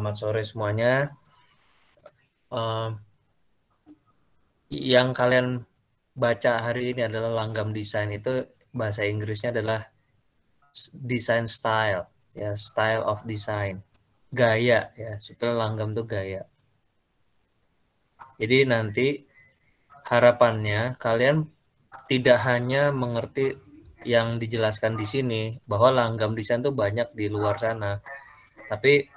Selamat sore semuanya. Uh, yang kalian baca hari ini adalah langgam desain itu bahasa Inggrisnya adalah design style, ya style of design, gaya ya. Sebetulnya langgam itu gaya. Jadi nanti harapannya kalian tidak hanya mengerti yang dijelaskan di sini bahwa langgam desain itu banyak di luar sana, tapi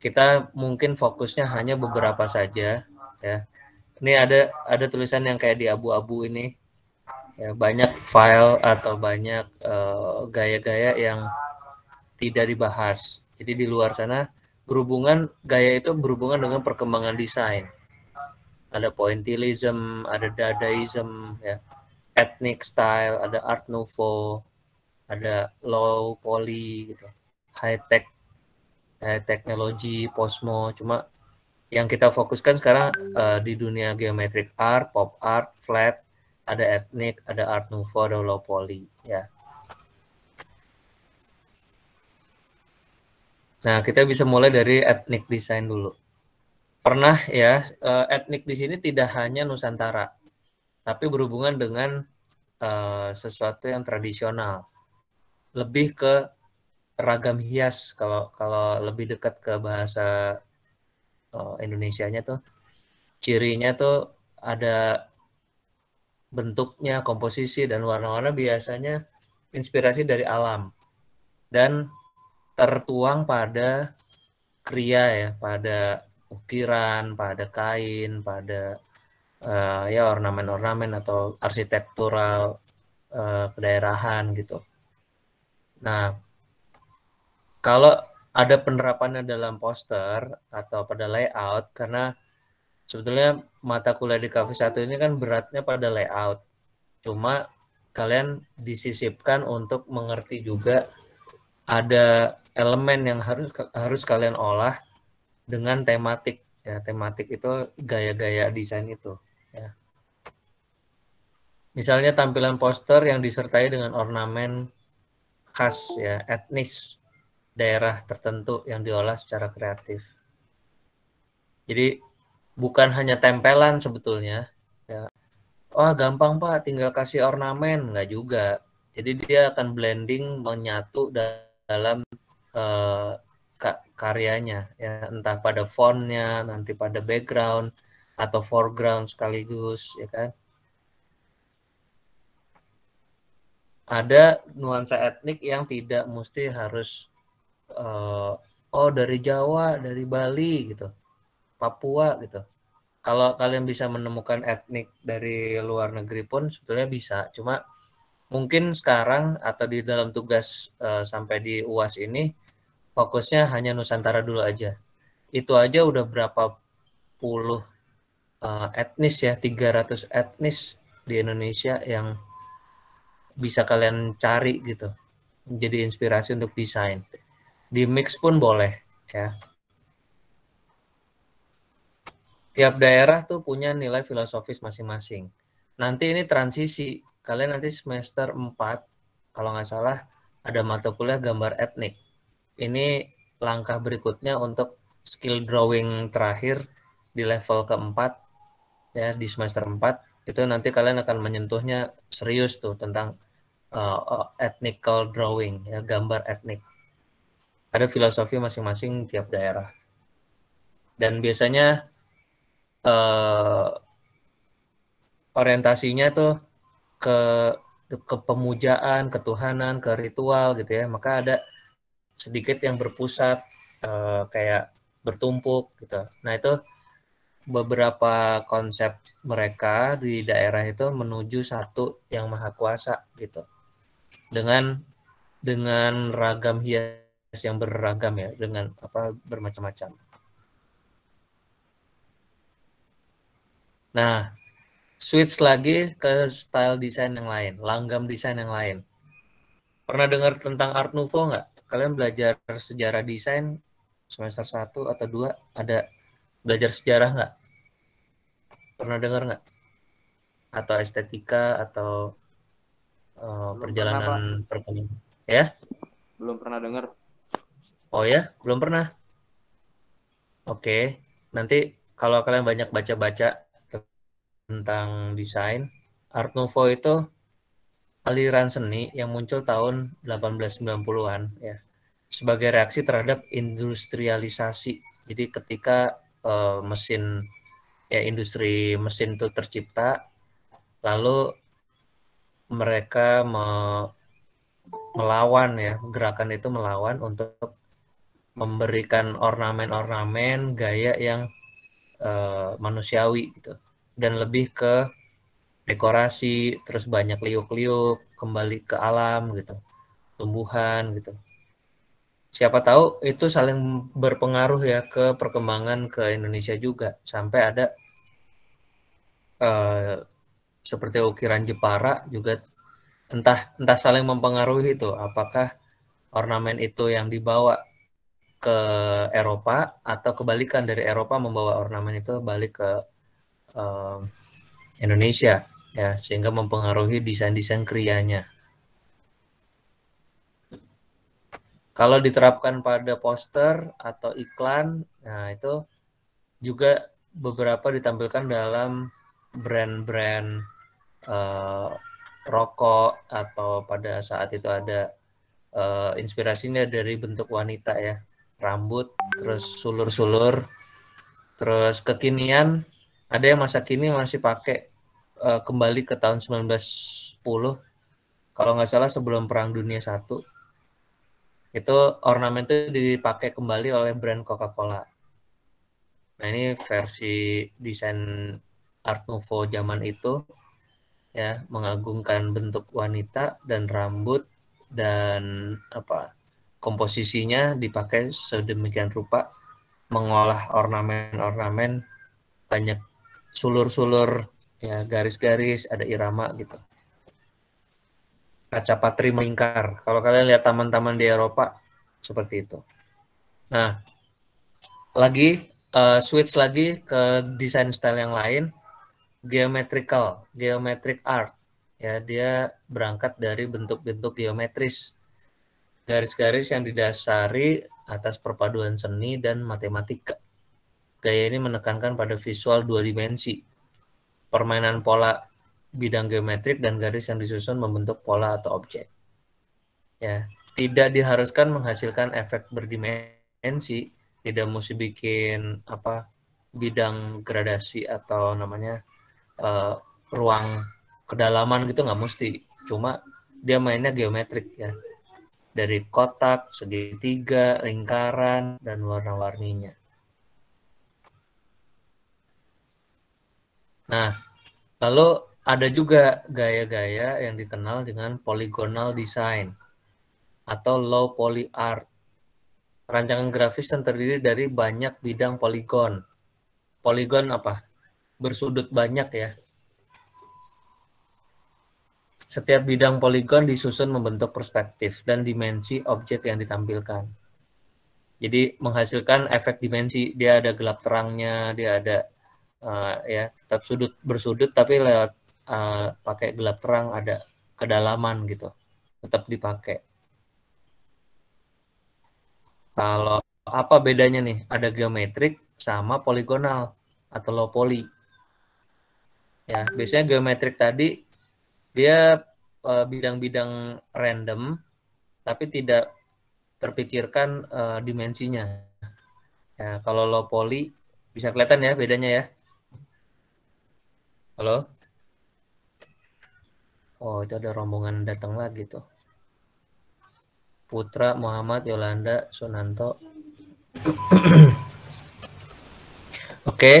kita mungkin fokusnya hanya beberapa saja ya ini ada ada tulisan yang kayak di abu-abu ini ya, banyak file atau banyak eh, gaya-gaya uh, yang tidak dibahas jadi di luar sana berhubungan gaya itu berhubungan dengan perkembangan desain ada pointillism ada dadaism ya ethnic style ada art nouveau ada low poly gitu high tech eh, teknologi posmo cuma yang kita fokuskan sekarang eh, di dunia geometric art, pop art, flat, ada etnik, ada art nouveau, ada low poly, ya. Nah, kita bisa mulai dari etnik desain dulu. Pernah ya, eh, etnik di sini tidak hanya Nusantara, tapi berhubungan dengan uh, sesuatu yang tradisional. Lebih ke ragam hias kalau kalau lebih dekat ke bahasa oh, Indonesianya tuh cirinya tuh ada bentuknya, komposisi dan warna-warna biasanya inspirasi dari alam dan tertuang pada kriya ya, pada ukiran, pada kain, pada uh, ya ornamen-ornamen atau arsitektural uh, kedaerahan gitu. Nah, kalau ada penerapannya dalam poster atau pada layout karena sebetulnya mata kuliah di kafe satu ini kan beratnya pada layout cuma kalian disisipkan untuk mengerti juga ada elemen yang harus harus kalian olah dengan tematik ya tematik itu gaya-gaya desain itu ya misalnya tampilan poster yang disertai dengan ornamen khas ya etnis daerah tertentu yang diolah secara kreatif. Jadi bukan hanya tempelan sebetulnya. Ya. Wah oh, gampang pak, tinggal kasih ornamen nggak juga. Jadi dia akan blending menyatu dalam uh, karyanya, ya entah pada fontnya, nanti pada background atau foreground sekaligus, ya kan. Ada nuansa etnik yang tidak mesti harus uh, oh dari Jawa, dari Bali gitu, Papua gitu. Kalau kalian bisa menemukan etnik dari luar negeri pun sebetulnya bisa, cuma mungkin sekarang atau di dalam tugas uh, sampai di UAS ini fokusnya hanya Nusantara dulu aja. Itu aja udah berapa puluh uh, etnis ya, 300 etnis di Indonesia yang bisa kalian cari gitu. Menjadi inspirasi untuk desain di mix pun boleh ya. Tiap daerah tuh punya nilai filosofis masing-masing. Nanti ini transisi, kalian nanti semester 4 kalau nggak salah ada mata kuliah gambar etnik. Ini langkah berikutnya untuk skill drawing terakhir di level keempat ya di semester 4 itu nanti kalian akan menyentuhnya serius tuh tentang uh, eh, eh, ethnical drawing ya gambar etnik ada filosofi masing-masing tiap daerah. Dan biasanya uh, orientasinya tuh ke ke ketuhanan, ke ritual gitu ya. Maka ada sedikit yang berpusat uh, kayak bertumpuk gitu. Nah, itu beberapa konsep mereka di daerah itu menuju satu yang maha kuasa gitu. Dengan dengan ragam hias yang beragam ya dengan apa bermacam-macam. Nah, switch lagi ke style desain yang lain, langgam desain yang lain. Pernah dengar tentang Art Nouveau nggak? Kalian belajar sejarah desain semester 1 atau 2 ada belajar sejarah nggak? Pernah dengar nggak? Atau estetika atau uh, perjalanan perkembangan? Ya? Belum pernah dengar. Oh ya, belum pernah. Oke, nanti kalau kalian banyak baca-baca tentang desain, Art Nouveau itu aliran seni yang muncul tahun 1890-an ya sebagai reaksi terhadap industrialisasi. Jadi ketika uh, mesin ya industri mesin itu tercipta, lalu mereka me melawan ya gerakan itu melawan untuk memberikan ornamen-ornamen gaya yang uh, manusiawi gitu dan lebih ke dekorasi terus banyak liuk-liuk kembali ke alam gitu tumbuhan gitu siapa tahu itu saling berpengaruh ya ke perkembangan ke Indonesia juga sampai ada uh, seperti ukiran Jepara juga entah entah saling mempengaruhi itu apakah ornamen itu yang dibawa ke Eropa atau kebalikan dari Eropa membawa ornamen itu balik ke um, Indonesia ya sehingga mempengaruhi desain-desain krianya. Kalau diterapkan pada poster atau iklan, nah itu juga beberapa ditampilkan dalam brand-brand uh, rokok atau pada saat itu ada uh, inspirasinya dari bentuk wanita ya rambut, terus sulur-sulur, terus kekinian. Ada yang masa kini masih pakai uh, kembali ke tahun 1910, kalau nggak salah sebelum Perang Dunia Satu. Itu ornamen itu dipakai kembali oleh brand Coca-Cola. Nah ini versi desain Art Nouveau zaman itu ya mengagungkan bentuk wanita dan rambut dan apa komposisinya dipakai sedemikian rupa mengolah ornamen-ornamen banyak sulur-sulur ya garis-garis ada irama gitu kaca patri melingkar kalau kalian lihat taman-taman di Eropa seperti itu nah lagi uh, switch lagi ke desain style yang lain geometrical geometric art ya dia berangkat dari bentuk-bentuk geometris garis-garis yang didasari atas perpaduan seni dan matematika. Gaya ini menekankan pada visual dua dimensi, permainan pola bidang geometrik dan garis yang disusun membentuk pola atau objek. Ya, tidak diharuskan menghasilkan efek berdimensi, tidak mesti bikin apa bidang gradasi atau namanya uh, ruang kedalaman gitu nggak mesti, cuma dia mainnya geometrik ya dari kotak, segitiga, lingkaran, dan warna-warninya. Nah, lalu ada juga gaya-gaya yang dikenal dengan polygonal design atau low poly art. Rancangan grafis yang terdiri dari banyak bidang poligon. Poligon apa? Bersudut banyak ya. Setiap bidang poligon disusun membentuk perspektif dan dimensi objek yang ditampilkan. Jadi menghasilkan efek dimensi, dia ada gelap terangnya, dia ada uh, ya tetap sudut bersudut tapi lewat uh, pakai gelap terang ada kedalaman gitu. Tetap dipakai. Kalau apa bedanya nih? Ada geometrik sama poligonal atau low poly. Ya, biasanya geometrik tadi dia eh, bidang-bidang uh, random tapi tidak terpikirkan uh, dimensinya. Ya, kalau lo poli bisa kelihatan ya bedanya ya. Halo? Oh, itu ada rombongan datang lagi tuh. Putra, Muhammad, Yolanda, Sunanto. Oke. Okay.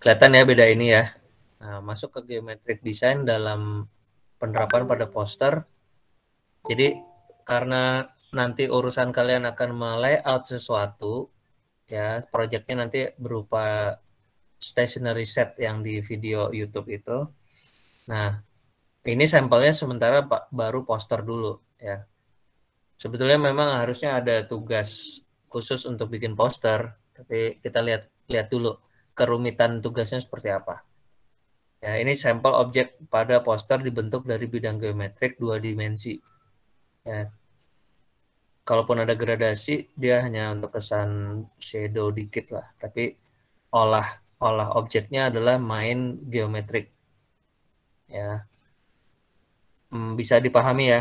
Kelihatan ya beda ini ya. Nah, masuk ke geometric design dalam penerapan pada poster. Jadi karena nanti urusan kalian akan melayout sesuatu, ya proyeknya nanti berupa stationary set yang di video YouTube itu. Nah, ini sampelnya sementara baru poster dulu ya. Sebetulnya memang harusnya ada tugas khusus untuk bikin poster, tapi kita lihat lihat dulu kerumitan tugasnya seperti apa. Ya, ini sampel objek pada poster dibentuk dari bidang geometrik dua dimensi. Ya. Kalaupun ada gradasi, dia hanya untuk kesan shadow dikit lah. Tapi olah olah objeknya adalah main geometrik. Ya, hmm, bisa dipahami ya?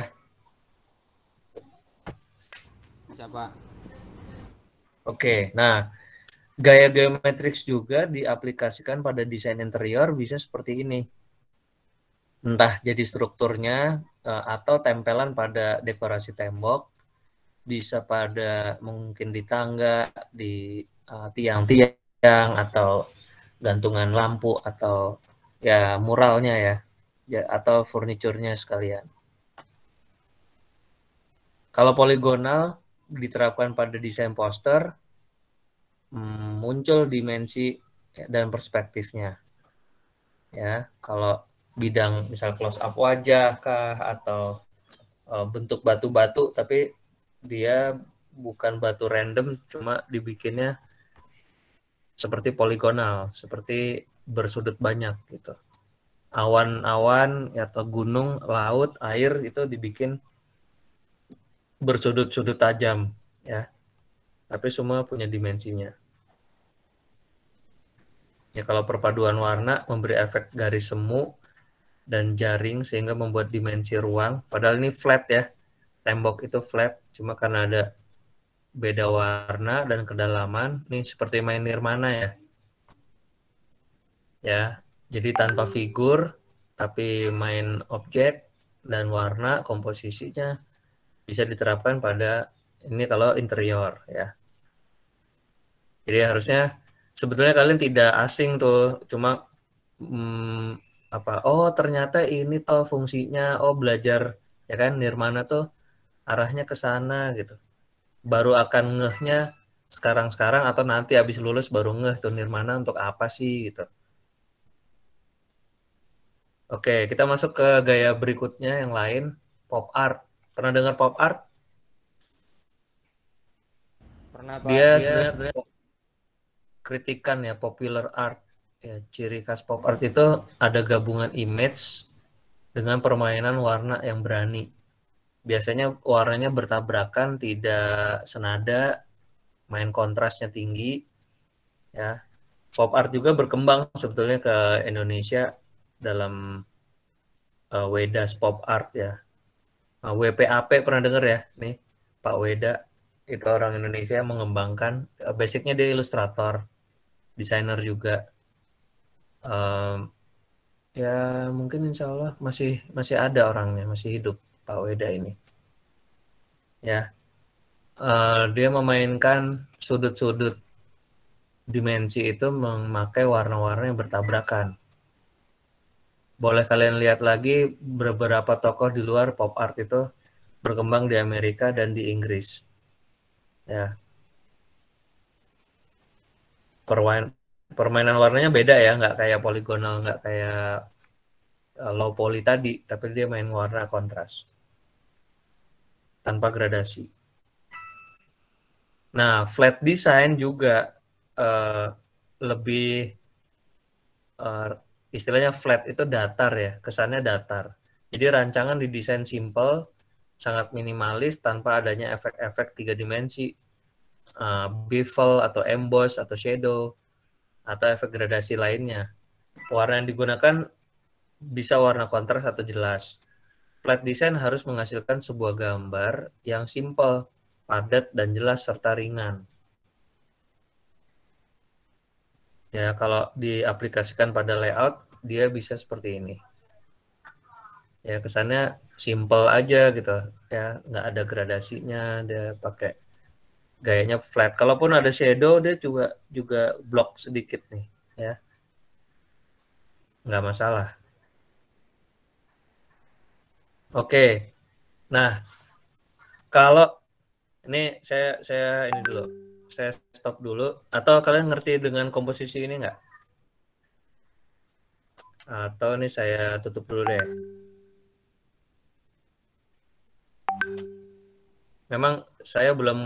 Siapa? Oke, nah gaya geometris juga diaplikasikan pada desain interior bisa seperti ini. Entah jadi strukturnya eh, atau tempelan pada dekorasi tembok, bisa pada mungkin di tangga, di eh, tiang-tiang uh, atau gantungan lampu atau ya muralnya ya, ya atau furniturnya sekalian. Kalau poligonal diterapkan pada desain poster, Hmm, muncul dimensi ya, dan perspektifnya. Ya, kalau bidang misal close up wajah kah atau uh, bentuk batu-batu tapi dia bukan batu random cuma dibikinnya seperti poligonal, seperti bersudut banyak gitu. Awan-awan atau gunung, laut, air itu dibikin bersudut-sudut tajam ya. Tapi semua punya dimensinya. Ya kalau perpaduan warna memberi efek garis semu dan jaring sehingga membuat dimensi ruang. Padahal ini flat ya, tembok itu flat. Cuma karena ada beda warna dan kedalaman, ini seperti main nirmana ya. Ya, jadi tanpa figur, tapi main objek dan warna komposisinya bisa diterapkan pada ini kalau interior ya. Jadi harusnya sebetulnya kalian tidak asing tuh cuma hmm, apa oh ternyata ini toh fungsinya oh belajar ya kan nirmana tuh arahnya ke sana gitu baru akan ngehnya sekarang-sekarang atau nanti habis lulus baru ngeh tuh nirmana untuk apa sih gitu Oke, kita masuk ke gaya berikutnya yang lain, pop art. Pernah dengar pop art? Pernah, Dia, dia sebenarnya kritikan ya popular art ya ciri khas pop art itu ada gabungan image dengan permainan warna yang berani biasanya warnanya bertabrakan tidak senada main kontrasnya tinggi ya pop art juga berkembang sebetulnya ke Indonesia dalam uh, Wedas pop art ya uh, nah, WPAP pernah dengar ya nih Pak Weda itu orang Indonesia yang mengembangkan eh, basicnya dia ilustrator desainer juga um, ya mungkin insya Allah masih masih ada orangnya masih hidup Pak Weda ini ya uh, dia memainkan sudut-sudut dimensi itu memakai warna-warna yang bertabrakan boleh kalian lihat lagi beberapa tokoh di luar pop art itu berkembang di Amerika dan di Inggris ya permain permainan warnanya beda ya nggak kayak poligonal nggak kayak eh, low poly tadi tapi dia main warna kontras tanpa gradasi nah flat design juga uh, lebih uh, istilahnya flat itu datar ya kesannya datar jadi rancangan didesain simple sangat minimalis tanpa adanya efek-efek tiga dimensi uh, eh, bevel atau emboss atau shadow atau efek gradasi lainnya. Warna yang digunakan bisa warna kontras atau jelas. Flat design harus menghasilkan sebuah gambar yang simple, padat, dan jelas serta ringan. Ya, kalau diaplikasikan pada layout, dia bisa seperti ini. Ya, kesannya simple aja gitu. Ya, nggak ada gradasinya, dia pakai gayanya flat. Kalaupun ada shadow dia juga juga block sedikit nih ya. Nggak masalah. Oke. Nah, kalau ini saya saya ini dulu. Saya stop dulu atau kalian ngerti dengan komposisi ini nggak? Atau ini saya tutup dulu deh. Memang saya belum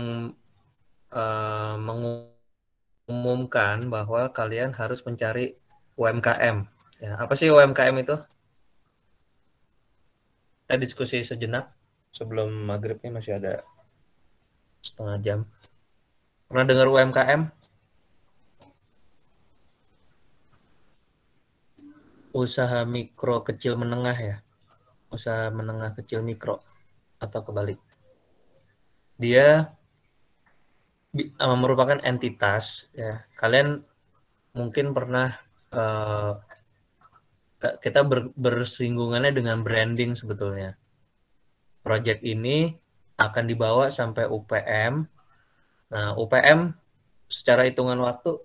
Eh, mengumumkan bahwa kalian harus mencari UMKM. Ya, apa sih UMKM itu? Kita diskusi sejenak sebelum maghrib ini masih ada setengah jam. Pernah dengar UMKM? Usaha mikro kecil menengah ya. Usaha menengah kecil mikro atau kebalik. Dia uh, merupakan entitas ya kalian mungkin pernah uh, kita ber, bersinggungannya dengan branding sebetulnya project ini akan dibawa sampai UPM nah UPM secara hitungan waktu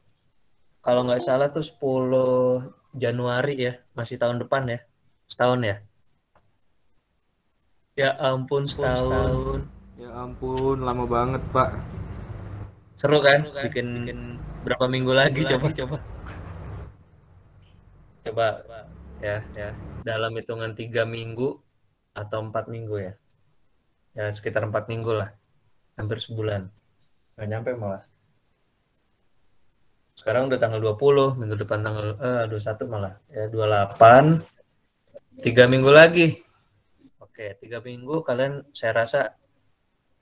kalau nggak salah tuh 10 Januari ya masih tahun depan ya setahun ya ya ampun setahun, setahun. ya ampun lama banget pak Kan? Seru kan? Bikin, berapa minggu lagi coba-coba. Coba ya ya dalam hitungan tiga minggu atau empat minggu ya. Ya sekitar empat minggu lah. Hampir sebulan. Nggak nyampe malah. Sekarang udah tanggal 20, minggu depan tanggal eh, 21 malah. Ya 28, tiga minggu lagi. Oke, tiga minggu kalian saya rasa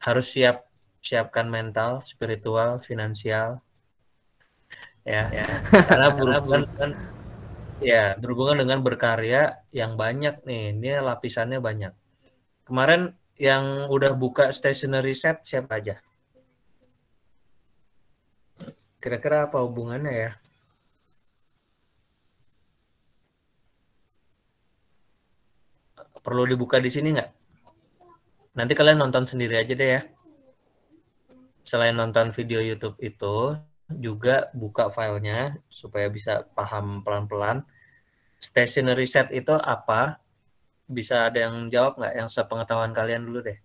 harus siap siapkan mental, spiritual, finansial. Ya, ya. Karena berhubungan dengan, ya, berhubungan dengan berkarya yang banyak nih. Ini lapisannya banyak. Kemarin yang udah buka stationery set siapa aja? Kira-kira apa hubungannya ya? Perlu dibuka di sini nggak? Nanti kalian nonton sendiri aja deh ya selain nonton video YouTube itu juga buka filenya supaya bisa paham pelan-pelan. Stationary set itu apa? Bisa ada yang jawab nggak? Yang sepengetahuan kalian dulu deh.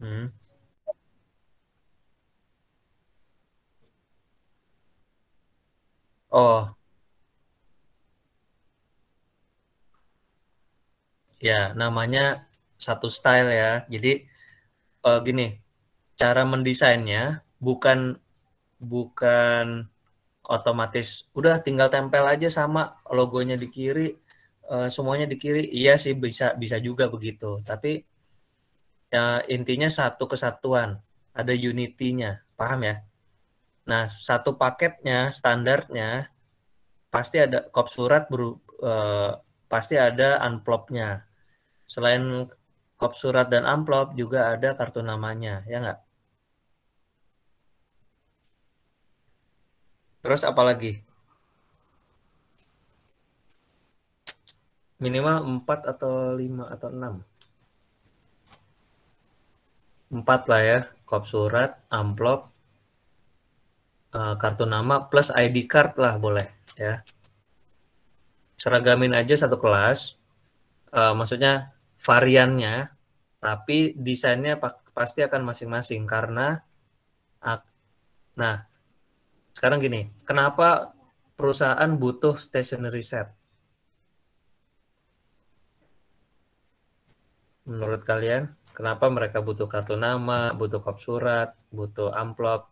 Hmm. Oh. Ya, namanya satu style ya. Jadi eh, gini, cara mendesainnya bukan bukan otomatis. Udah tinggal tempel aja sama logonya di kiri, uh, semuanya di kiri. Iya sih bisa bisa juga begitu. Tapi uh, intinya satu kesatuan, ada unity-nya. Paham ya? Nah, satu paketnya standarnya pasti ada kop surat ber, eh, pasti ada amplopnya. Selain kop surat dan amplop juga ada kartu namanya, ya nggak? Terus apalagi? Minimal 4 atau 5 atau 6. 4 lah ya, kop surat, amplop, Eh, kartu nama plus ID card lah boleh ya. Seragamin aja satu kelas, uh, maksudnya variannya, tapi desainnya pasti akan masing-masing karena, nah sekarang gini, kenapa perusahaan butuh stationery set? Menurut kalian, kenapa mereka butuh kartu nama, butuh kop surat, butuh amplop,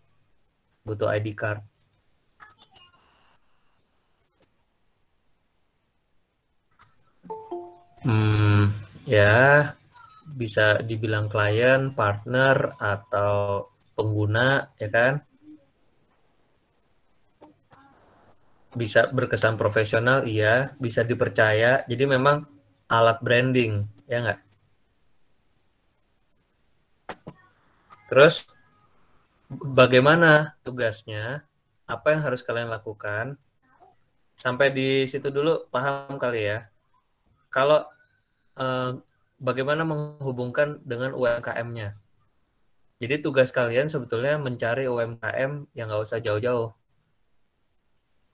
butuh ID card. Hmm, ya bisa dibilang klien, partner atau pengguna, ya kan? Bisa berkesan profesional, iya. Bisa dipercaya. Jadi memang alat branding, ya nggak? Terus bagaimana tugasnya, apa yang harus kalian lakukan. Sampai di situ dulu paham kali ya. Kalau eh, bagaimana menghubungkan dengan UMKM-nya. Jadi tugas kalian sebetulnya mencari UMKM yang nggak usah jauh-jauh.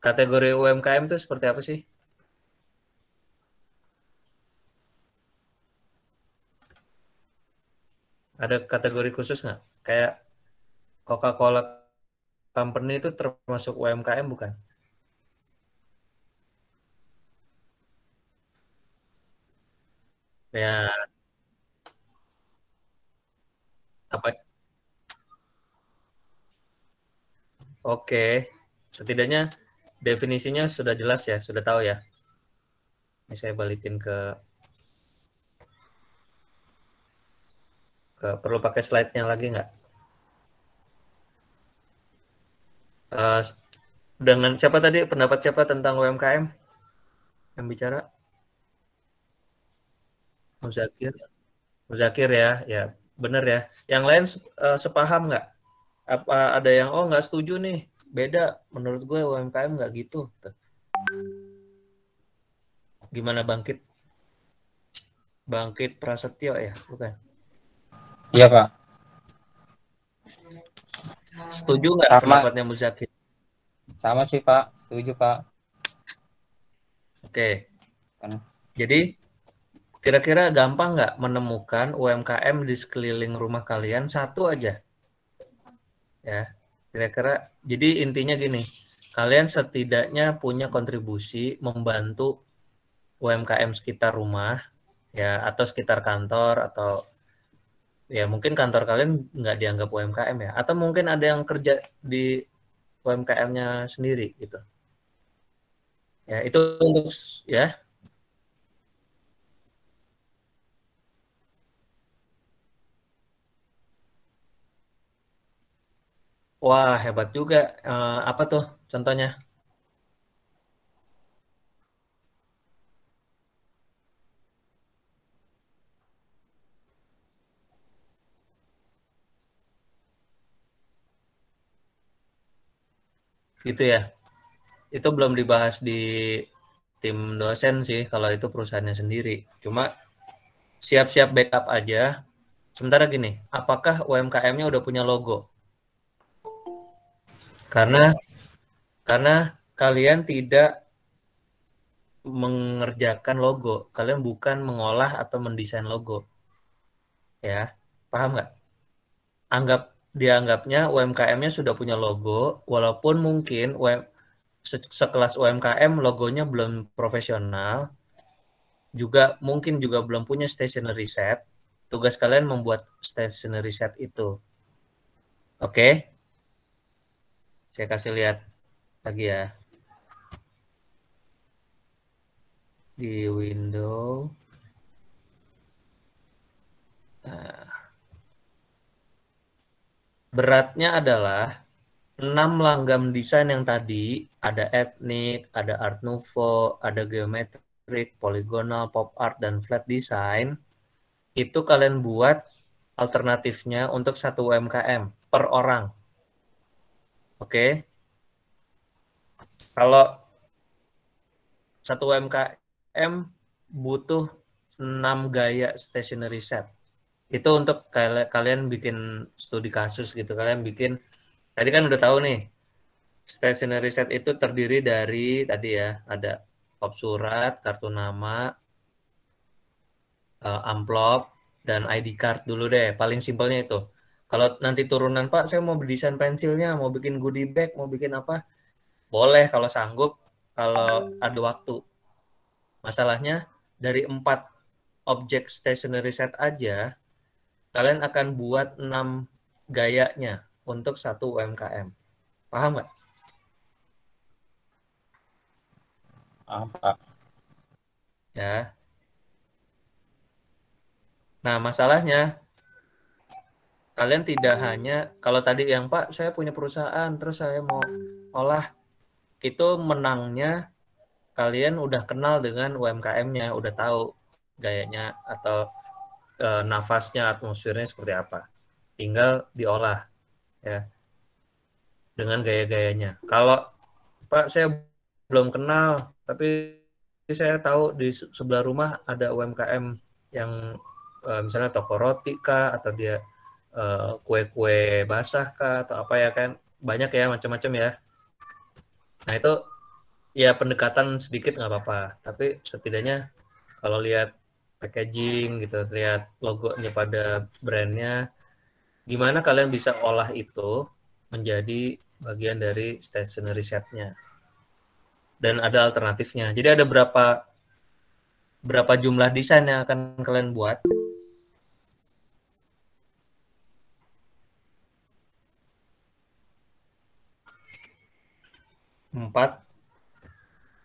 Kategori UMKM itu seperti apa sih? Ada kategori khusus nggak? Kayak Coca-Cola Company itu termasuk UMKM bukan? Ya, apa? Oke, setidaknya definisinya sudah jelas ya, sudah tahu ya. Ini saya balikin ke ke perlu pakai slide-nya lagi nggak? Eh, dengan siapa tadi pendapat siapa tentang UMKM yang bicara? Muzakir, Muzakir ya, ya bener ya. Yang lain uh, sepaham nggak? Apa ada yang oh nggak setuju nih? Beda menurut gue UMKM nggak gitu. Gimana bangkit? Bangkit Prasetyo ya, bukan? Iya pak. Setuju nggak pendapatnya Muzaki? Sama sih Pak, setuju Pak. Oke. Okay. Jadi kira-kira gampang nggak menemukan UMKM di sekeliling rumah kalian satu aja? Ya, kira-kira. Jadi intinya gini, kalian setidaknya punya kontribusi membantu UMKM sekitar rumah ya atau sekitar kantor atau ya mungkin kantor kalian nggak dianggap UMKM ya atau mungkin ada yang kerja di UMKM-nya sendiri gitu ya itu untuk ya Wah, hebat juga. Uh, apa tuh contohnya? gitu ya itu belum dibahas di tim dosen sih kalau itu perusahaannya sendiri cuma siap-siap backup aja sementara gini apakah UMKM-nya udah punya logo karena karena kalian tidak mengerjakan logo kalian bukan mengolah atau mendesain logo ya paham nggak anggap dianggapnya UMKM-nya sudah punya logo, walaupun mungkin UM, sekelas UMKM logonya belum profesional, juga mungkin juga belum punya stationery set. Tugas kalian membuat stationery set itu. Oke. Okay? Saya kasih lihat lagi ya. Di window. Nah beratnya adalah enam langgam desain yang tadi ada etnik, ada art nouveau, ada geometrik, poligonal, pop art dan flat design itu kalian buat alternatifnya untuk satu UMKM per orang. Oke. Okay? Kalau satu UMKM butuh 6 gaya stationery set itu untuk kalian bikin studi kasus gitu kalian bikin tadi kan udah tahu nih stationery set itu terdiri dari tadi ya ada kop surat kartu nama uh, amplop dan ID card dulu deh paling simpelnya itu kalau nanti turunan pak saya mau desain pensilnya mau bikin goodie bag mau bikin apa boleh kalau sanggup kalau ada waktu masalahnya dari empat objek stationery set aja kalian akan buat enam gayanya untuk satu UMKM. Paham nggak? Paham, Pak. Ya. Nah, masalahnya kalian tidak hanya kalau tadi yang Pak saya punya perusahaan terus saya mau olah itu menangnya kalian udah kenal dengan UMKM-nya, udah tahu gayanya atau e, nafasnya, atmosfernya seperti apa. Tinggal diolah ya dengan gaya-gayanya. Kalau Pak saya belum kenal, tapi saya tahu di sebelah rumah ada UMKM yang e, misalnya toko roti kah atau dia eh, kue-kue basah kah atau apa ya kan banyak ya macam-macam ya. Nah itu ya pendekatan sedikit nggak apa-apa, tapi setidaknya kalau lihat packaging gitu lihat logonya pada brandnya gimana kalian bisa olah itu menjadi bagian dari stationery setnya dan ada alternatifnya jadi ada berapa berapa jumlah desain yang akan kalian buat empat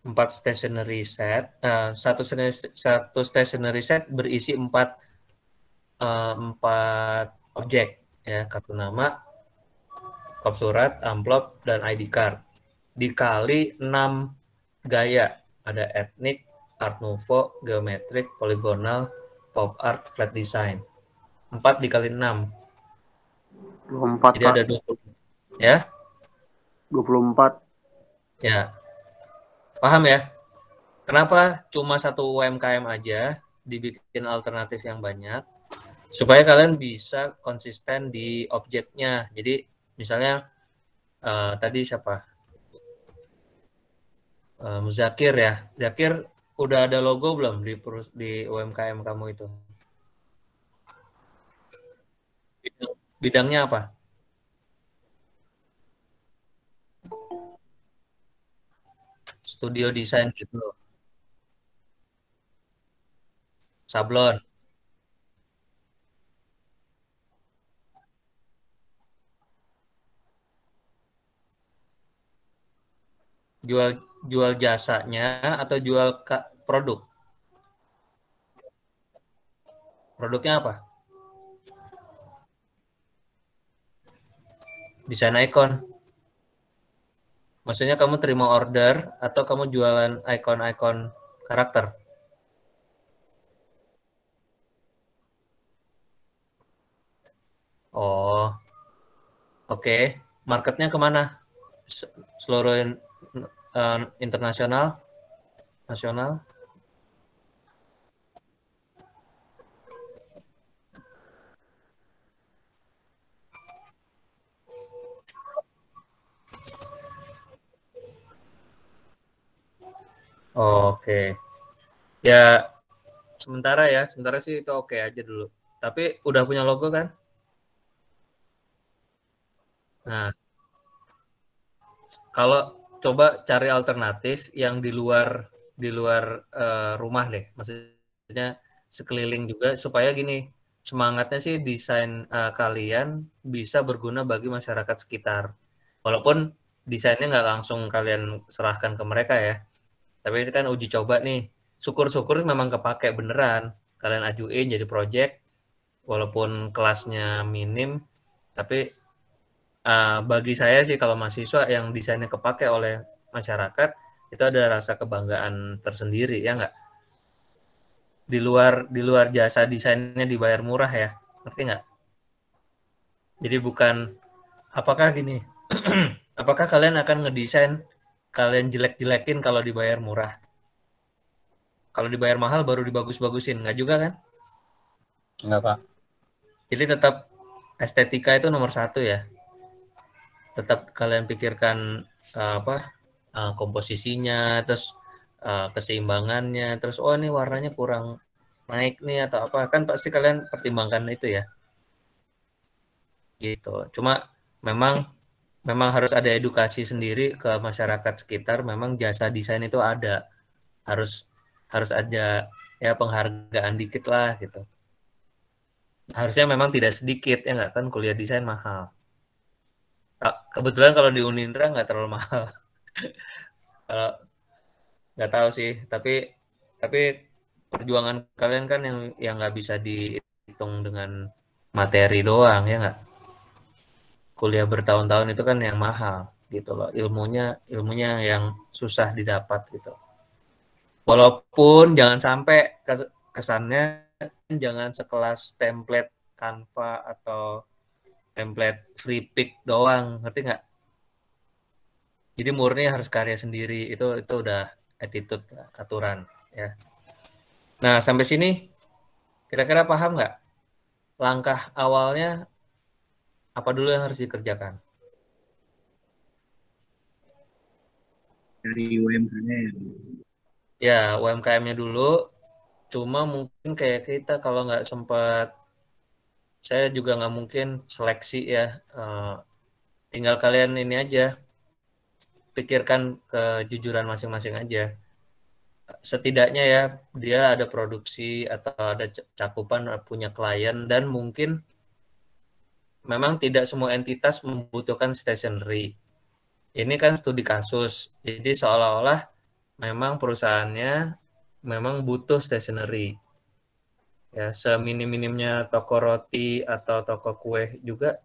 empat stationary set. Uh, satu satu stationary set berisi empat uh, empat objek ya kartu nama, kop surat, amplop dan ID card. Dikali enam gaya ada etnik, art nouveau, geometrik, poligonal, pop art, flat design. empat dikali enam. Dua empat Jadi ada puluh Ya. empat Ya, Paham ya? Kenapa cuma satu UMKM aja dibikin alternatif yang banyak supaya kalian bisa konsisten di objeknya. Jadi misalnya uh, tadi siapa? Uh, Muzakir ya. Zakir udah ada logo belum di di UMKM kamu itu? Bidangnya apa? studio desain gitu sablon jual jual jasanya atau jual produk produknya apa desain icon Maksudnya kamu terima order atau kamu jualan ikon-ikon karakter? Oh, oke. Okay. Marketnya kemana? Seluruh in, uh, internasional, nasional? Oh, oke. Okay. Ya sementara ya, sementara sih itu oke okay aja dulu. Tapi udah punya logo kan? Nah, kalau coba cari alternatif yang di luar di luar uh, rumah deh, maksudnya sekeliling juga supaya gini semangatnya sih desain uh, kalian bisa berguna bagi masyarakat sekitar. Walaupun desainnya nggak langsung kalian serahkan ke mereka ya, tapi ini kan uji coba nih syukur-syukur memang kepake beneran kalian ajuin jadi project walaupun kelasnya minim tapi uh, bagi saya sih kalau mahasiswa yang desainnya kepake oleh masyarakat itu ada rasa kebanggaan tersendiri ya enggak di luar di luar jasa desainnya dibayar murah ya ngerti nggak jadi bukan apakah gini apakah kalian akan ngedesain kalian jelek-jelekin kalau dibayar murah. Kalau dibayar mahal baru dibagus-bagusin, nggak juga kan? Nggak, Pak. Jadi tetap estetika itu nomor satu ya. Tetap kalian pikirkan eh, apa eh, komposisinya, terus eh, keseimbangannya, terus oh ini warnanya kurang naik nih atau apa kan pasti kalian pertimbangkan itu ya. Gitu. Cuma memang memang harus ada edukasi sendiri ke masyarakat sekitar. Memang jasa desain itu ada, harus harus ada ya penghargaan dikit lah gitu. Harusnya memang tidak sedikit ya nggak kan kuliah desain mahal. Kebetulan kalau di Unindra nggak terlalu mahal. kalau nggak tahu sih, tapi tapi perjuangan kalian kan yang yang nggak bisa dihitung dengan materi doang ya nggak kuliah bertahun-tahun itu kan yang mahal gitu loh ilmunya ilmunya yang susah didapat gitu walaupun jangan sampai kesannya jangan sekelas template Canva atau template free pick doang ngerti nggak jadi murni harus karya sendiri itu itu udah attitude aturan ya nah sampai sini kira-kira paham nggak langkah awalnya apa dulu yang harus dikerjakan? Dari UMKM. Ya, UMKM-nya dulu. Cuma mungkin kayak kita kalau nggak sempat, saya juga nggak mungkin seleksi ya. Uh, tinggal kalian ini aja, pikirkan kejujuran masing-masing aja. Setidaknya ya, dia ada produksi atau ada cakupan punya klien dan mungkin memang tidak semua entitas membutuhkan stationery. Ini kan studi kasus, jadi seolah-olah memang perusahaannya memang butuh stationery. Ya, seminim-minimnya toko roti atau toko kue juga,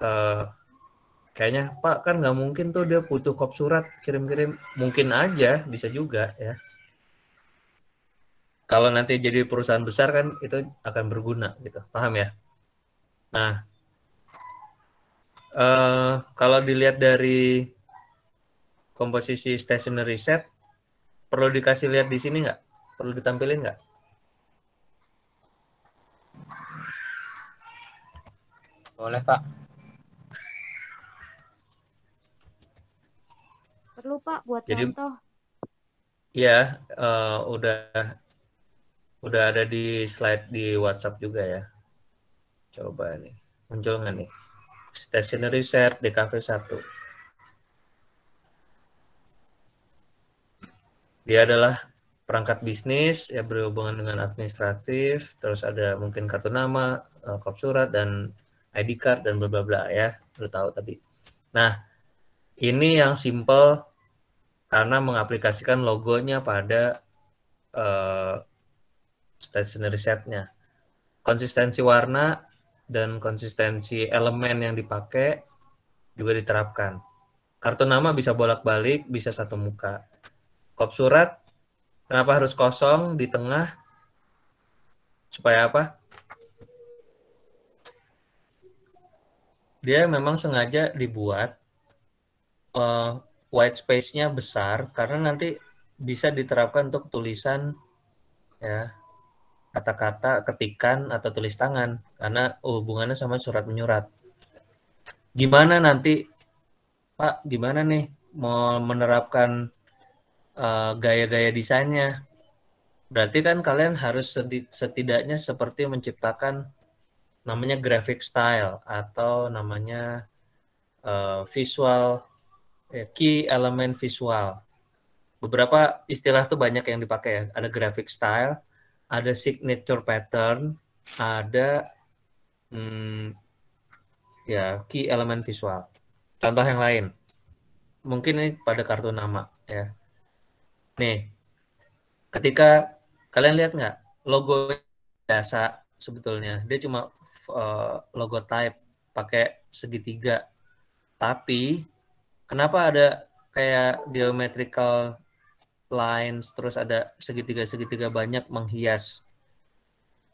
eh, kayaknya Pak kan nggak mungkin tuh dia butuh kop surat kirim-kirim, mungkin aja bisa juga ya. Kalau nanti jadi perusahaan besar kan itu akan berguna gitu, paham ya? Nah, uh, kalau dilihat dari komposisi stationary set, perlu dikasih lihat di sini nggak? Perlu ditampilin nggak? Boleh, Pak. Perlu, Pak, buat Jadi, contoh. Ya, uh, udah udah ada di slide di WhatsApp juga ya. Coba ini muncul nggak nih? Stationary set di cafe 1. Dia adalah perangkat bisnis ya berhubungan dengan administratif, terus ada mungkin kartu nama, eh, kop surat, dan ID card, dan bla bla bla ya, udah tahu tadi. Nah, ini yang simple karena mengaplikasikan logonya pada uh, eh, stationery setnya. Konsistensi warna dan konsistensi elemen yang dipakai juga diterapkan. Kartu nama bisa bolak-balik, bisa satu muka. Kop surat, kenapa harus kosong di tengah? Supaya apa? Dia memang sengaja dibuat uh, white space-nya besar karena nanti bisa diterapkan untuk tulisan ya kata-kata, ketikan, atau tulis tangan karena hubungannya sama surat menyurat. Gimana nanti, Pak? Gimana nih mau menerapkan uh, gaya-gaya desainnya? Berarti kan kalian harus setidaknya seperti menciptakan namanya graphic style atau namanya uh, visual eh, key element visual. Beberapa istilah tuh banyak yang dipakai ya. Ada graphic style, ada signature pattern, ada hmm, ya key elemen visual. Contoh yang lain, mungkin ini pada kartu nama ya. Nih, ketika kalian lihat nggak logo biasa sebetulnya dia cuma uh, logo type pakai segitiga, tapi kenapa ada kayak geometrical lines, terus ada segitiga-segitiga banyak menghias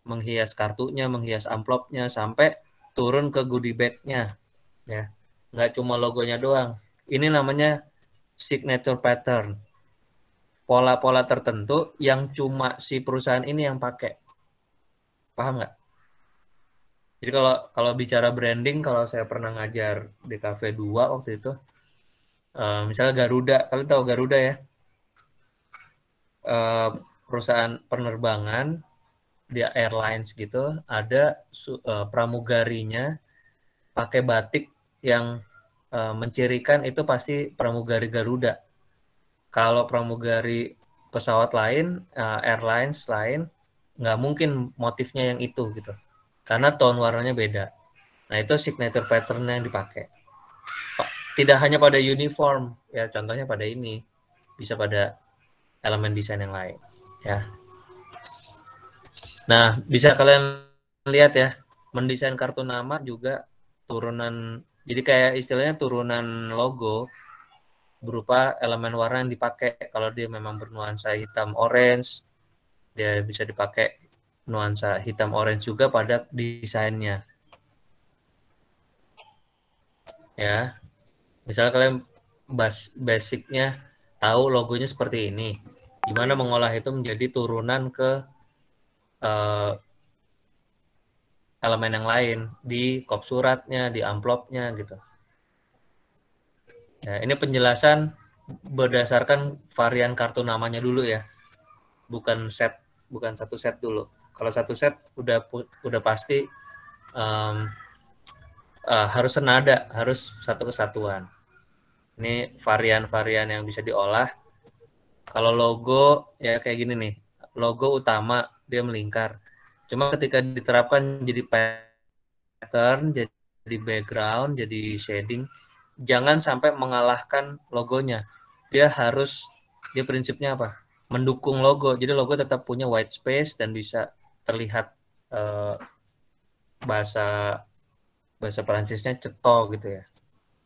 menghias kartunya, menghias amplopnya sampai turun ke goodie bagnya ya. Nggak cuma logonya doang. Ini namanya signature pattern. Pola-pola tertentu yang cuma si perusahaan ini yang pakai. Paham nggak? Jadi kalau kalau bicara branding, kalau saya pernah ngajar di Cafe 2 waktu itu, uh, misalnya Garuda, kalian tahu Garuda ya? Eh, perusahaan penerbangan di airlines gitu ada uh, pramugarinya pakai batik yang uh, mencirikan itu pasti pramugari Garuda. Kalau pramugari pesawat lain, uh, airlines lain, nggak mungkin motifnya yang itu gitu, karena tone warnanya beda. Nah itu signature pattern yang dipakai. Tidak hanya pada uniform, ya contohnya pada ini, bisa pada elemen desain yang lain ya. Nah, bisa kalian lihat ya, mendesain kartu nama juga turunan jadi kayak istilahnya turunan logo berupa elemen warna yang dipakai. Kalau dia memang bernuansa hitam orange, dia bisa dipakai nuansa hitam orange juga pada desainnya. Ya. Misalnya kalian basicnya tahu logonya seperti ini. Gimana mengolah itu menjadi turunan ke uh, elemen yang lain di kop suratnya, di amplopnya gitu. Ya, ini penjelasan berdasarkan varian kartu namanya dulu ya. Bukan set, bukan satu set dulu. Kalau satu set udah udah pasti um, uh, harus senada, harus satu kesatuan. Ini varian-varian yang bisa diolah kalau logo ya kayak gini nih, logo utama dia melingkar. Cuma ketika diterapkan jadi pattern, jadi background, jadi shading, jangan sampai mengalahkan logonya. Dia harus dia prinsipnya apa? Mendukung logo. Jadi logo tetap punya white space dan bisa terlihat eh, bahasa bahasa Perancisnya ceto gitu ya.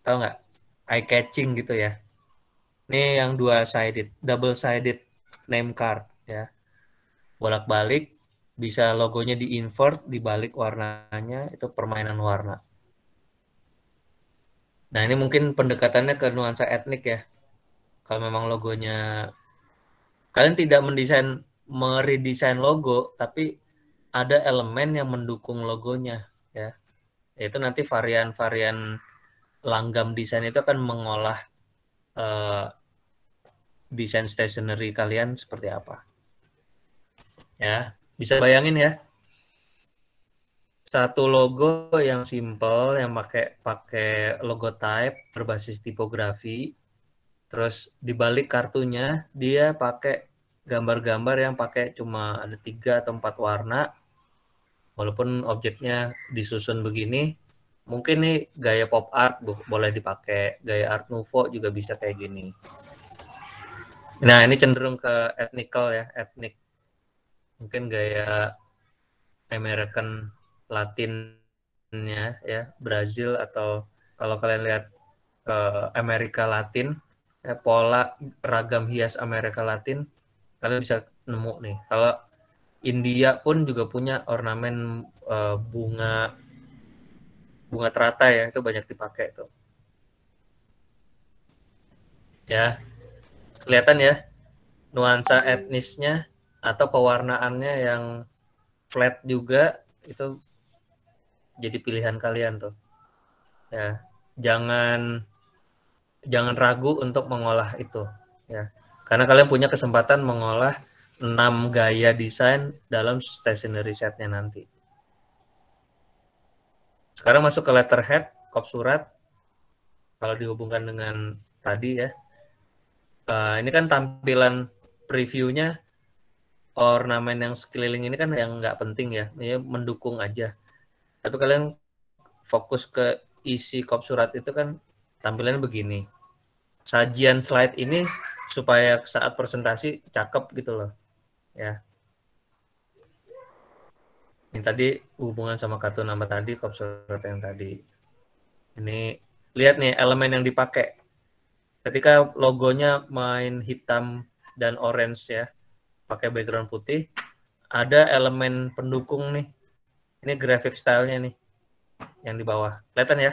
Tahu nggak? Eye catching gitu ya ini yang dua sided, double sided name card ya. Bolak-balik bisa logonya di invert, dibalik warnanya itu permainan warna. Nah, ini mungkin pendekatannya ke nuansa etnik ya. Kalau memang logonya kalian tidak mendesain meredesain logo, tapi ada elemen yang mendukung logonya ya. Itu nanti varian-varian langgam desain itu akan mengolah uh, desain stationery kalian seperti apa. Ya, bisa bayangin ya. Satu logo yang simple yang pakai pakai logotype berbasis tipografi. Terus dibalik kartunya dia pakai gambar-gambar yang pakai cuma ada tiga atau empat warna. Walaupun objeknya disusun begini, mungkin nih gaya pop art boleh dipakai, gaya art nouveau juga bisa kayak gini. Nah, ini cenderung ke etnikal ya, etnik. Mungkin gaya American Latinnya ya, Brazil atau kalau kalian lihat ke eh, Amerika Latin, ya, pola ragam hias Amerika Latin, kalian bisa nemu nih. Kalau India pun juga punya ornamen uh, bunga bunga teratai ya itu banyak dipakai itu ya kelihatan ya nuansa etnisnya atau pewarnaannya yang flat juga itu jadi pilihan kalian tuh ya jangan jangan ragu untuk mengolah itu ya karena kalian punya kesempatan mengolah 6 gaya desain dalam stationery setnya nanti sekarang masuk ke letterhead, kop surat. Kalau dihubungkan dengan tadi ya. Uh, ini kan tampilan previewnya ornamen yang sekeliling ini kan yang nggak penting ya. Ini mendukung aja. Tapi kalian fokus ke isi kop surat itu kan tampilannya begini. Sajian slide ini supaya saat presentasi cakep gitu loh. Ya. Ini tadi hubungan sama kartu nama tadi, kopsurat yang tadi. Ini lihat nih elemen yang dipakai. Ketika logonya main hitam dan orange ya, pakai background putih, ada elemen pendukung nih. Ini graphic stylenya nih yang di bawah. Kelihatan ya?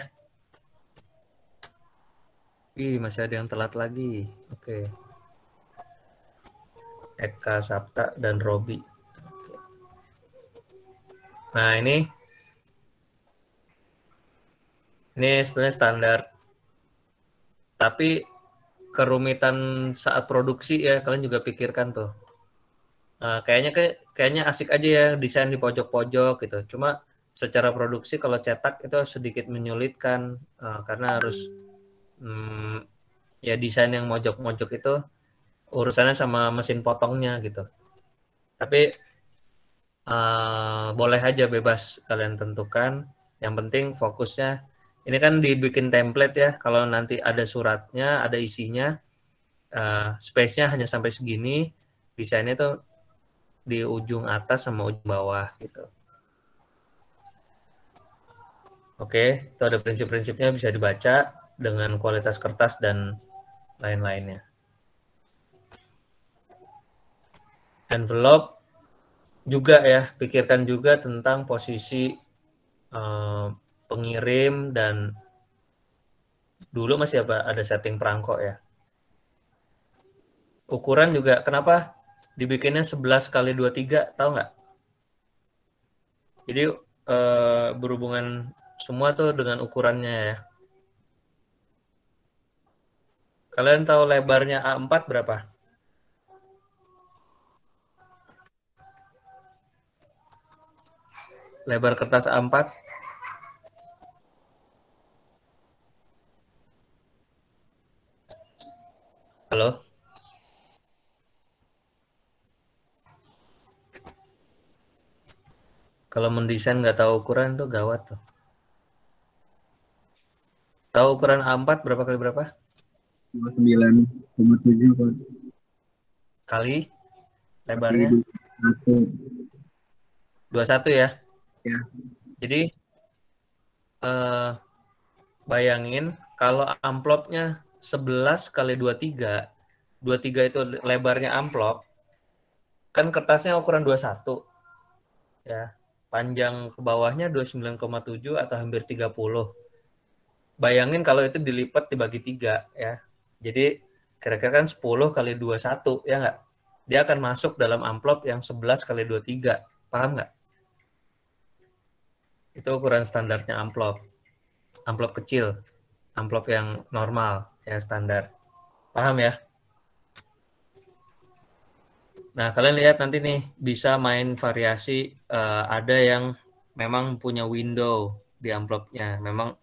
Ih, masih ada yang telat lagi. Oke. Okay. Eka Sapta dan Robi. Nah, ini ini sebenarnya standar. Tapi kerumitan saat produksi ya kalian juga pikirkan tuh. Nah, kayaknya kayaknya asik aja ya desain di pojok-pojok gitu. Cuma secara produksi kalau cetak itu sedikit menyulitkan uh, karena harus hmm, ya desain yang mojok-mojok itu urusannya sama mesin potongnya gitu. Tapi uh, boleh aja bebas kalian tentukan. Yang penting fokusnya ini kan dibikin template ya. Kalau nanti ada suratnya, ada isinya, uh, space-nya hanya sampai segini. Desainnya tuh di ujung atas sama ujung bawah gitu. Oke, itu ada prinsip-prinsipnya bisa dibaca dengan kualitas kertas dan lain-lainnya. Envelope juga ya pikirkan juga tentang posisi uh, pengirim dan dulu masih apa ada setting perangkok ya ukuran juga kenapa dibikinnya 11 kali 23 tahu nggak jadi uh, berhubungan semua tuh dengan ukurannya ya kalian tahu lebarnya A4 berapa lebar kertas A4 Halo Kalau mendesain nggak tahu ukuran tuh gawat tuh Tahu ukuran A4 berapa kali berapa? 29,7 Kali lebarnya? 21. 21 ya? Ya. Jadi uh, bayangin kalau amplopnya 11 kali 23, 23 itu lebarnya amplop, kan kertasnya ukuran 21. Ya, panjang ke bawahnya 29,7 atau hampir 30. Bayangin kalau itu dilipat dibagi 3 ya. Jadi kira-kira kan 10 kali 21 ya enggak? Dia akan masuk dalam amplop yang 11 kali 23. Paham enggak? itu ukuran standarnya amplop amplop kecil amplop yang normal ya standar paham ya nah kalian lihat nanti nih bisa main variasi uh, ada yang memang punya window di amplopnya memang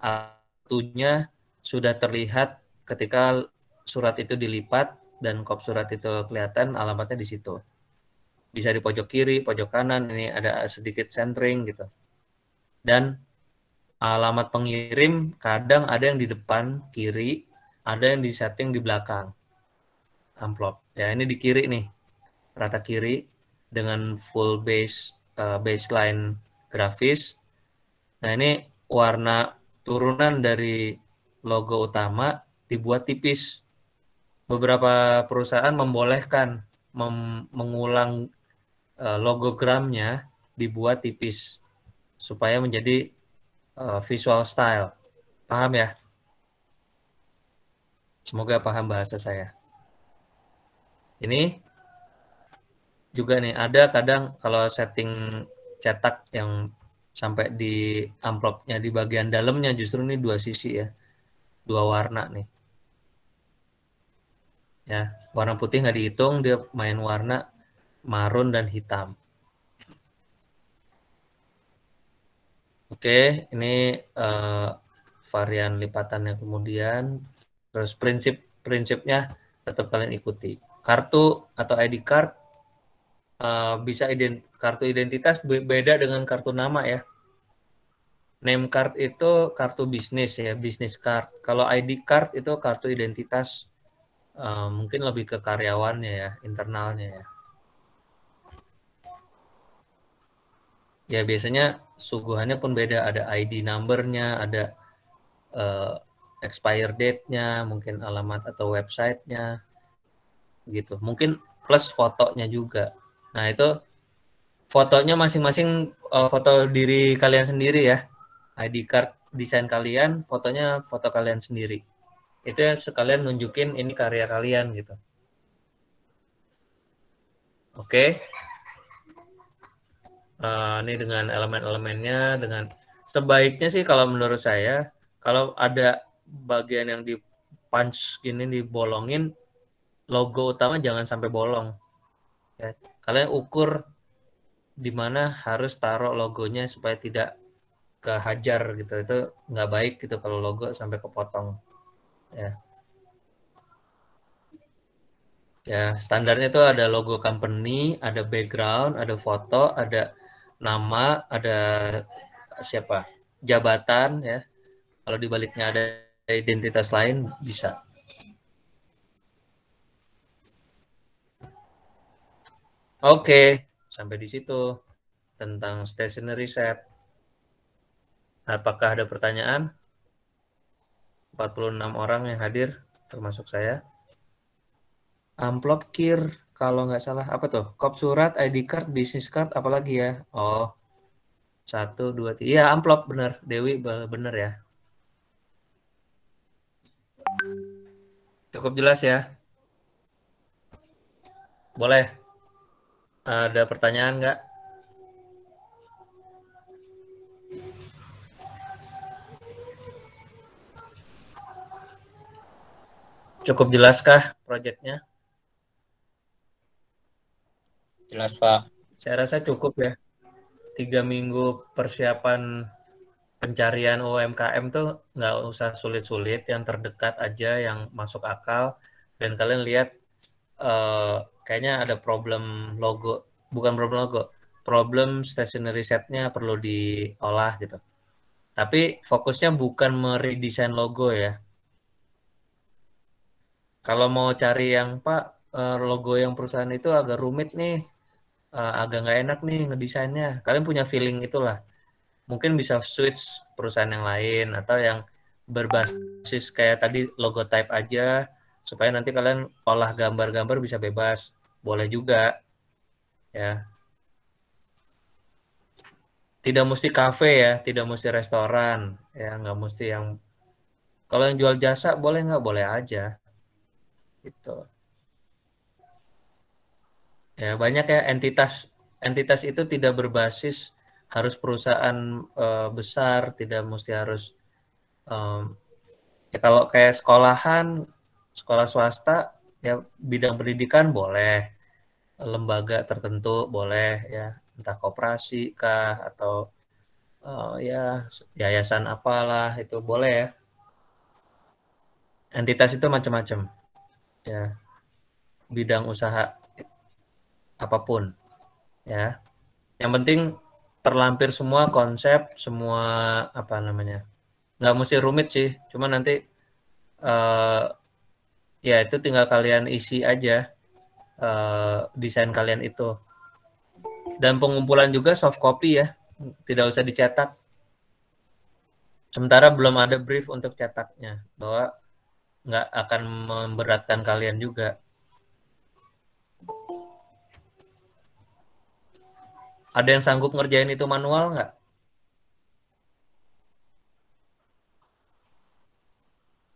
atunya sudah terlihat ketika surat itu dilipat dan kop surat itu kelihatan alamatnya di situ bisa di pojok kiri, pojok kanan, ini ada sedikit centering gitu dan alamat pengirim kadang ada yang di depan kiri, ada yang di setting di belakang amplop. Ya ini di kiri nih, rata kiri dengan full base uh, baseline grafis. Nah ini warna turunan dari logo utama dibuat tipis. Beberapa perusahaan membolehkan mem mengulang uh, logogramnya dibuat tipis supaya menjadi uh, visual style. Paham ya? Semoga paham bahasa saya. Ini juga nih ada kadang kalau setting cetak yang sampai di amplopnya di bagian dalamnya justru ini dua sisi ya. Dua warna nih. Ya, warna putih nggak dihitung, dia main warna marun dan hitam. Oke, ini uh, varian lipatannya kemudian terus prinsip prinsipnya tetap kalian ikuti. Kartu atau ID card uh, bisa ident kartu identitas beda dengan kartu nama ya. Name card itu kartu bisnis ya, bisnis card. Kalau ID card itu kartu identitas uh, mungkin lebih ke karyawannya ya, internalnya ya. Ya biasanya suguhannya pun beda ada ID numbernya ada uh, eh, expire date-nya mungkin alamat atau websitenya gitu mungkin plus fotonya juga nah itu fotonya masing-masing uh, foto diri kalian sendiri ya ID card desain kalian fotonya foto kalian sendiri itu yang sekalian nunjukin ini karya kalian gitu oke uh, eh, ini dengan elemen-elemennya dengan sebaiknya sih kalau menurut saya kalau ada bagian yang di punch gini dibolongin logo utama jangan sampai bolong ya, kalian ukur di mana harus taruh logonya supaya tidak kehajar gitu itu nggak baik gitu kalau logo sampai kepotong ya ya standarnya itu ada logo company ada background ada foto ada nama, ada siapa jabatan ya. Kalau dibaliknya ada identitas lain bisa. Oke, sampai di situ tentang stationary set. Apakah ada pertanyaan? 46 orang yang hadir, termasuk saya. Amplop kir kalau nggak salah apa tuh kop surat ID card bisnis card apalagi ya oh satu dua tiga ya amplop bener Dewi bener ya cukup jelas ya boleh ada pertanyaan nggak cukup jelaskah proyeknya Jelas Pak. Saya rasa cukup ya. Tiga minggu persiapan pencarian UMKM tuh nggak usah sulit-sulit, yang terdekat aja, yang masuk akal. Dan kalian lihat, uh, kayaknya ada problem logo, bukan problem logo, problem stationery setnya perlu diolah gitu. Tapi fokusnya bukan meredesain logo ya. Kalau mau cari yang Pak eh, logo yang perusahaan itu agak rumit nih, uh, agak nggak enak nih ngedesainnya. Kalian punya feeling itulah. Mungkin bisa switch perusahaan yang lain atau yang berbasis kayak tadi logo type aja supaya nanti kalian olah gambar-gambar bisa bebas. Boleh juga. Ya. Tidak mesti kafe ya, tidak mesti restoran, ya nggak mesti yang kalau yang jual jasa boleh nggak? Boleh aja. Gitu. Ya, banyak ya entitas entitas itu tidak berbasis harus perusahaan uh, besar, tidak mesti harus um, ya kalau kayak sekolahan, sekolah swasta ya bidang pendidikan boleh, lembaga tertentu boleh ya, entah koperasi kah atau uh, ya yayasan apalah itu boleh ya. Entitas itu macam-macam. Ya. Bidang usaha apapun ya yang penting terlampir semua konsep semua apa namanya nggak mesti rumit sih cuma nanti uh, ya itu tinggal kalian isi aja uh, desain kalian itu dan pengumpulan juga soft copy ya tidak usah dicetak sementara belum ada brief untuk cetaknya bahwa nggak akan memberatkan kalian juga Ada yang sanggup ngerjain itu manual nggak?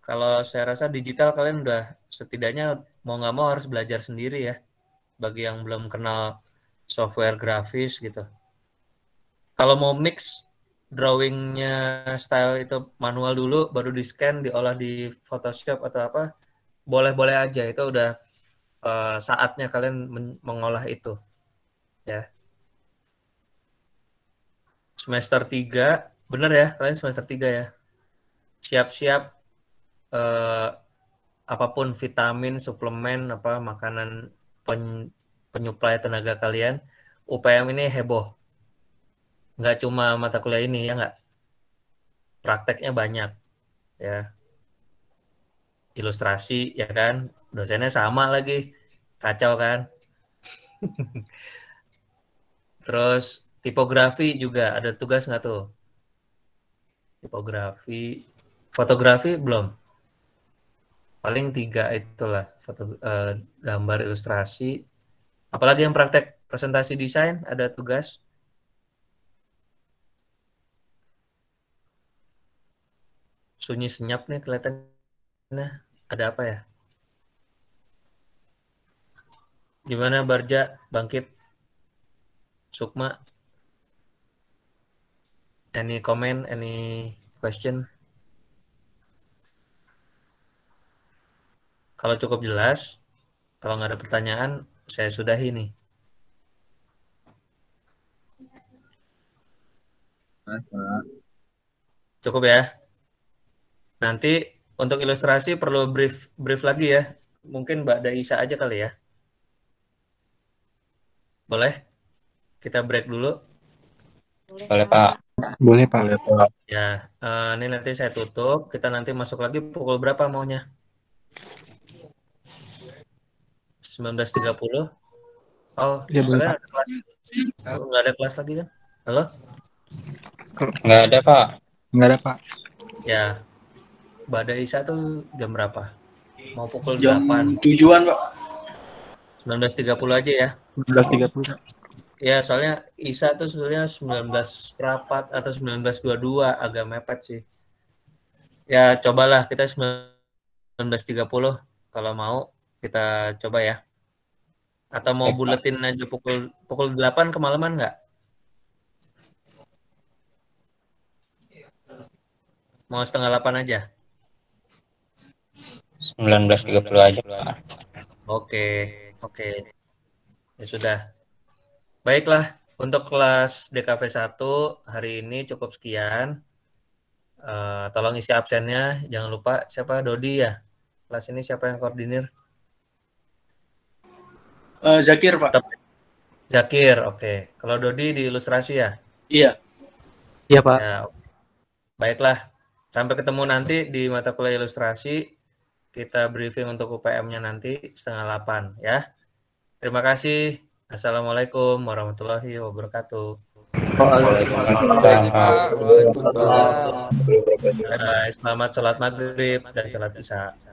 Kalau saya rasa digital kalian udah setidaknya mau nggak mau harus belajar sendiri ya. Bagi yang belum kenal software grafis gitu. Kalau mau mix drawingnya style itu manual dulu, baru di scan, diolah di Photoshop atau apa, boleh-boleh aja itu udah eh, saatnya kalian mengolah itu ya semester 3 bener ya kalian semester 3 ya siap-siap eh, apapun vitamin suplemen apa makanan pen, penyuplai tenaga kalian UPM ini heboh nggak cuma mata kuliah ini ya nggak prakteknya banyak ya ilustrasi ya kan dosennya sama lagi kacau kan terus tipografi juga ada tugas nggak tuh? Tipografi, fotografi belum? Paling tiga itulah foto eh, gambar ilustrasi. Apalagi yang praktek presentasi desain ada tugas. Sunyi senyap nih kelihatan nah Ada apa ya? Gimana Barja bangkit? Sukma Any comment? Any question? Kalau cukup jelas, kalau nggak ada pertanyaan, saya sudahi nih. Cukup ya. Nanti untuk ilustrasi perlu brief brief lagi ya. Mungkin Mbak Daisa aja kali ya. Boleh? Kita break dulu. Boleh, Pak. Boleh Pak. Boleh Pak. Ya, uh, ini nanti saya tutup. Kita nanti masuk lagi pukul berapa maunya? 19.30. Oh, ya, boleh, ada kelas. Enggak ada kelas lagi kan? Halo? Enggak ada Pak. Enggak ada Pak. Ya, Badai Isa tuh jam berapa? Mau pukul jam 8. Tujuan Pak. 19.30 aja ya. 19.30. Ya, soalnya Isa tuh sebenarnya 19 rapat atau 1922 agak mepet sih. Ya, cobalah kita 1930 kalau mau kita coba ya. Atau mau eh, buletin aja pukul pukul 8 kemalaman enggak? Mau setengah 8 aja? 19.30 aja. Oke, oke. Ya sudah. Baiklah, untuk kelas DKV 1 hari ini cukup sekian. Uh, tolong isi absennya, jangan lupa siapa Dodi ya. Kelas ini siapa yang koordinir? Uh, Zakir Pak. Tep Zakir, oke. Okay. Kalau Dodi di ilustrasi ya? Iya. Iya Pak. Ya, baiklah, sampai ketemu nanti di mata kuliah ilustrasi. Kita briefing untuk UPM-nya nanti setengah 8 ya. Terima kasih. Assalamualaikum warahmatullahi wabarakatuh. Waalaikumsalam. Selamat sholat maghrib dan sholat isya.